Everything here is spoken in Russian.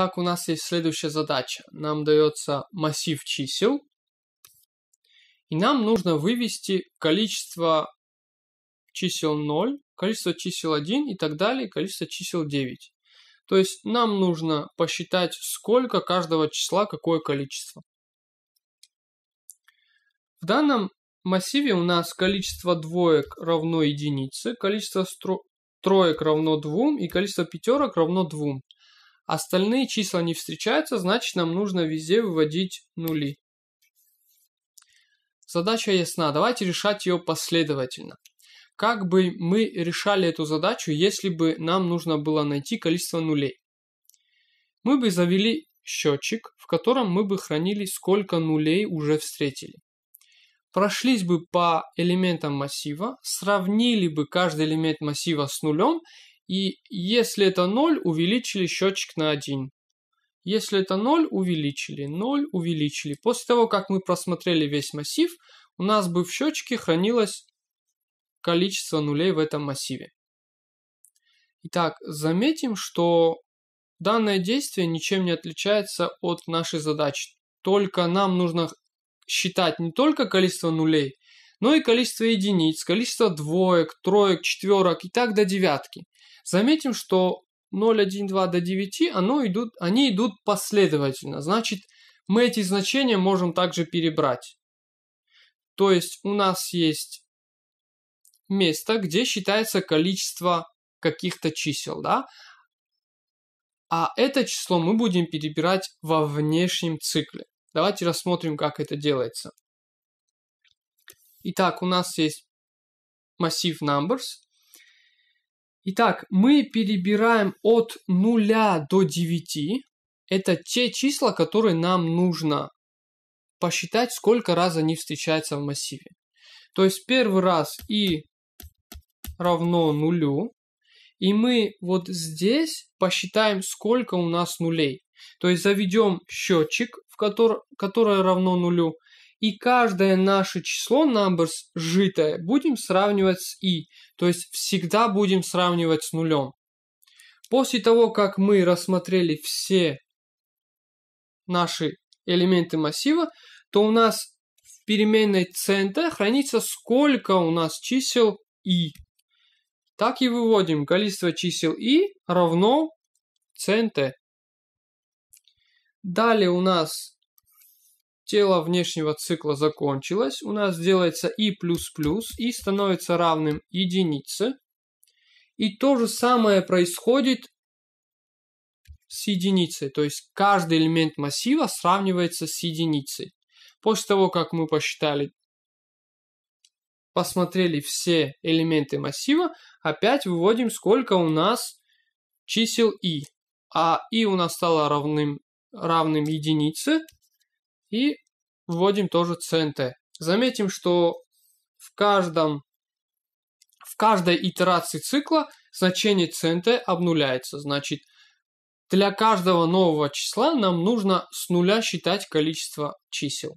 Итак, у нас есть следующая задача. Нам дается массив чисел, и нам нужно вывести количество чисел 0, количество чисел 1 и так далее, количество чисел 9. То есть нам нужно посчитать, сколько каждого числа, какое количество. В данном массиве у нас количество двоек равно единице, количество стро... троек равно 2 и количество пятерок равно 2. Остальные числа не встречаются, значит нам нужно везде выводить нули. Задача ясна, давайте решать ее последовательно. Как бы мы решали эту задачу, если бы нам нужно было найти количество нулей? Мы бы завели счетчик, в котором мы бы хранили, сколько нулей уже встретили. Прошлись бы по элементам массива, сравнили бы каждый элемент массива с нулем и если это 0, увеличили счетчик на 1. Если это 0, увеличили, 0, увеличили. После того, как мы просмотрели весь массив, у нас бы в счетчике хранилось количество нулей в этом массиве. Итак, заметим, что данное действие ничем не отличается от нашей задачи. Только нам нужно считать не только количество нулей, но и количество единиц, количество двоек, троек, четверок и так до девятки. Заметим, что 0, 1, 2 до 9, оно идут, они идут последовательно. Значит, мы эти значения можем также перебрать. То есть у нас есть место, где считается количество каких-то чисел, да? А это число мы будем перебирать во внешнем цикле. Давайте рассмотрим, как это делается. Итак, у нас есть массив numbers, Итак, мы перебираем от 0 до 9. Это те числа, которые нам нужно посчитать, сколько раз они встречаются в массиве. То есть первый раз и равно нулю. И мы вот здесь посчитаем, сколько у нас нулей. То есть заведем счетчик, в котор... который равно нулю, и каждое наше число numbers житое будем сравнивать с i, то есть всегда будем сравнивать с нулем. После того, как мы рассмотрели все наши элементы массива, то у нас в переменной cnt хранится сколько у нас чисел i. Так и выводим количество чисел i равно cnt. Далее у нас тело внешнего цикла закончилось, у нас делается и плюс плюс, и становится равным единице. И то же самое происходит с единицей, то есть каждый элемент массива сравнивается с единицей. После того, как мы посчитали, посмотрели все элементы массива, опять выводим, сколько у нас чисел i. А i у нас стало равным, равным единице, и вводим тоже центы. Заметим, что в каждом в каждой итерации цикла значение центы обнуляется. Значит, для каждого нового числа нам нужно с нуля считать количество чисел.